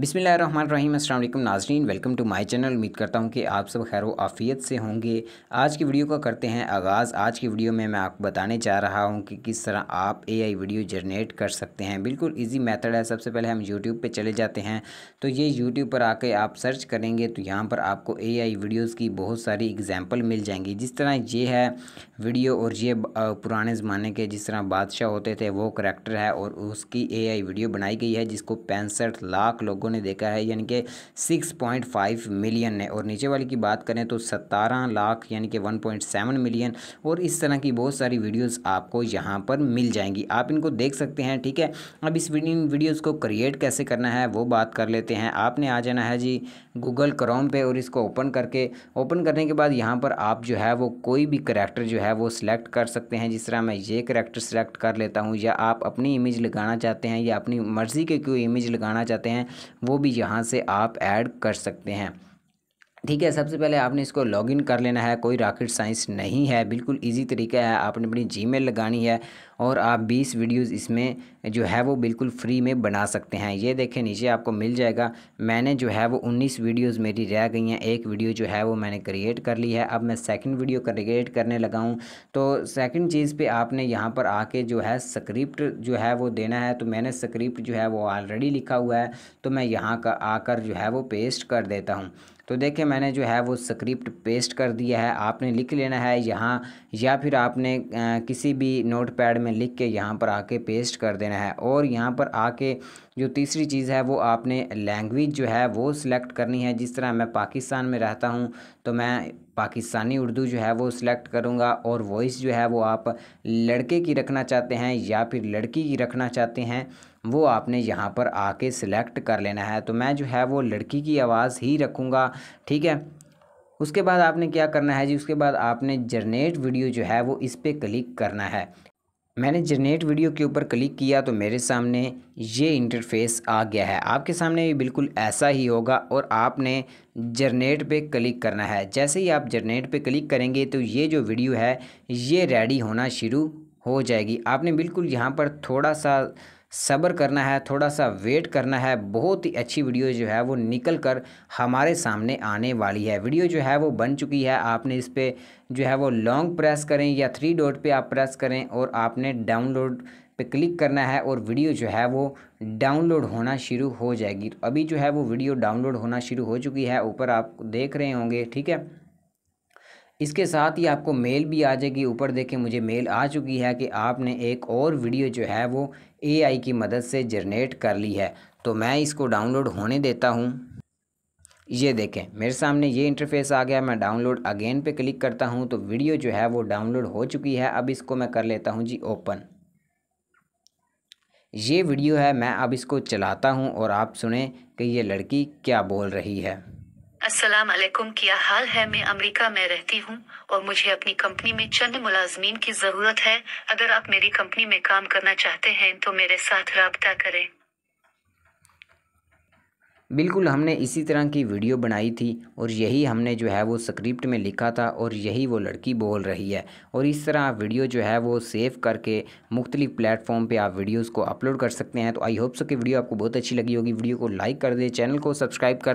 बिसमिल्ल रहीम अल्लाम नाजरीन welcome to my channel उम्मीद करता हूँ कि आप सब खैर आफ़ियत से होंगे आज की वीडियो का करते हैं आगाज़ आज की वीडियो में मैं आपको बताने जा रहा हूँ कि किस तरह आप एआई वीडियो जनरेट कर सकते हैं बिल्कुल इजी मेथड है सबसे पहले हम यूट्यूब पे चले जाते हैं तो ये यूट्यूब पर आके आप सर्च करेंगे तो यहाँ पर आपको ए वीडियोज़ की बहुत सारी एग्जाम्पल मिल जाएंगी जिस तरह ये है वीडियो और ये पुराने ज़माने के जिस तरह बादशाह होते थे वो करेक्टर है और उसकी ए वीडियो बनाई गई है जिसको पैंसठ लाख लोगों लोगों ने देखा है यानी कि 6.5 मिलियन ने और नीचे वाली की बात करें तो 17 लाख यानी कि 1.7 मिलियन और इस तरह की बहुत सारी वीडियोस आपको यहां पर मिल जाएंगी आप इनको देख सकते हैं ठीक है अब इस वीडियोज को क्रिएट कैसे करना है वो बात कर लेते हैं आपने आ जाना है जी गूगल क्रोम पर और इसको ओपन करके ओपन करने के बाद यहाँ पर आप जो है वो कोई भी करेक्टर जो है वो सिलेक्ट कर सकते हैं जिस तरह मैं ये करेक्टर सेलेक्ट कर लेता हूँ या आप अपनी इमेज लगाना चाहते हैं या अपनी मर्ज़ी के कोई इमेज लगाना चाहते हैं वो भी यहाँ से आप ऐड कर सकते हैं ठीक है सबसे पहले आपने इसको लॉगिन कर लेना है कोई रॉकेट साइंस नहीं है बिल्कुल इजी तरीका है आपने अपनी जीमेल लगानी है और आप 20 वीडियोस इसमें जो है वो बिल्कुल फ्री में बना सकते हैं ये देखें नीचे आपको मिल जाएगा मैंने जो है वो 19 वीडियोस मेरी रह गई हैं एक वीडियो जो है वो मैंने क्रिएट कर ली है अब मैं सेकंड वीडियो क्रिएट करने लगा हूँ तो सेकंड चीज़ पे आपने यहाँ पर आके जो है स्क्रिप्ट जो है वो देना है तो मैंने स्क्रिप्ट जो है वो ऑलरेडी लिखा हुआ है तो मैं यहाँ का आकर जो है वो पेस्ट कर देता हूँ तो देखिए मैंने जो है वो स्क्रिप्ट पेस्ट कर दिया है आपने लिख लेना है यहाँ या फिर आपने किसी भी नोट पैड में लिख के यहाँ पर आके पेस्ट कर देना है और यहाँ पर आके जो तीसरी चीज़ है वो आपने लैंग्वेज जो है वो सिलेक्ट करनी है जिस तरह मैं पाकिस्तान में रहता हूँ तो मैं पाकिस्तानी उर्दू जो है वो सिलेक्ट करूँगा और वॉइस जो है वो आप लड़के की रखना चाहते हैं या फिर लड़की की रखना चाहते हैं वो आपने यहाँ पर आके सिलेक्ट कर लेना है तो मैं जो है वो लड़की की आवाज़ ही रखूँगा ठीक है उसके बाद आपने क्या करना है जी उसके बाद आपने जनरेट वीडियो जो है वो इस पर क्लिक करना है मैंने जनरेट वीडियो के ऊपर क्लिक किया तो मेरे सामने ये इंटरफेस आ गया है आपके सामने भी बिल्कुल ऐसा ही होगा और आपने जरनेट पे क्लिक करना है जैसे ही आप जरनेट पे क्लिक करेंगे तो ये जो वीडियो है ये रेडी होना शुरू हो जाएगी आपने बिल्कुल यहाँ पर थोड़ा सा सब्र करना है थोड़ा सा वेट करना है बहुत ही अच्छी वीडियो जो है वो निकल कर हमारे सामने आने वाली है वीडियो जो है वो बन चुकी है आपने इस पर जो है वो लॉन्ग प्रेस करें या थ्री डॉट पे आप प्रेस करें और आपने डाउनलोड पे क्लिक करना है और वीडियो जो है वो डाउनलोड होना शुरू हो जाएगी अभी जो है वो वीडियो डाउनलोड होना शुरू हो चुकी है ऊपर आप देख रहे होंगे ठीक है इसके साथ ही आपको मेल भी आ जाएगी ऊपर देखें मुझे मेल आ चुकी है कि आपने एक और वीडियो जो है वो एआई की मदद से जनरेट कर ली है तो मैं इसको डाउनलोड होने देता हूँ ये देखें मेरे सामने ये इंटरफेस आ गया मैं डाउनलोड अगेन पे क्लिक करता हूँ तो वीडियो जो है वो डाउनलोड हो चुकी है अब इसको मैं कर लेता हूँ जी ओपन ये वीडियो है मैं अब इसको चलाता हूँ और आप सुने कि ये लड़की क्या बोल रही है अस्सलाम वालेकुम क्या हाल है मैं अमेरिका में रहती हूँ और मुझे अपनी कंपनी में चंद मुलाजमीन की ज़रूरत है अगर आप मेरी कंपनी में काम करना चाहते हैं तो मेरे साथ रहा करें बिल्कुल हमने इसी तरह की वीडियो बनाई थी और यही हमने जो है वो स्क्रिप्ट में लिखा था और यही वो लड़की बोल रही है और इस तरह वीडियो जो है वो सेव करके मुख्तलिफ प्लेटफॉर्म पे आप वीडियोस को अपलोड कर सकते हैं तो आई होप सो कि वीडियो आपको बहुत अच्छी लगी होगी वीडियो को लाइक कर दे चैनल को सब्सक्राइब कर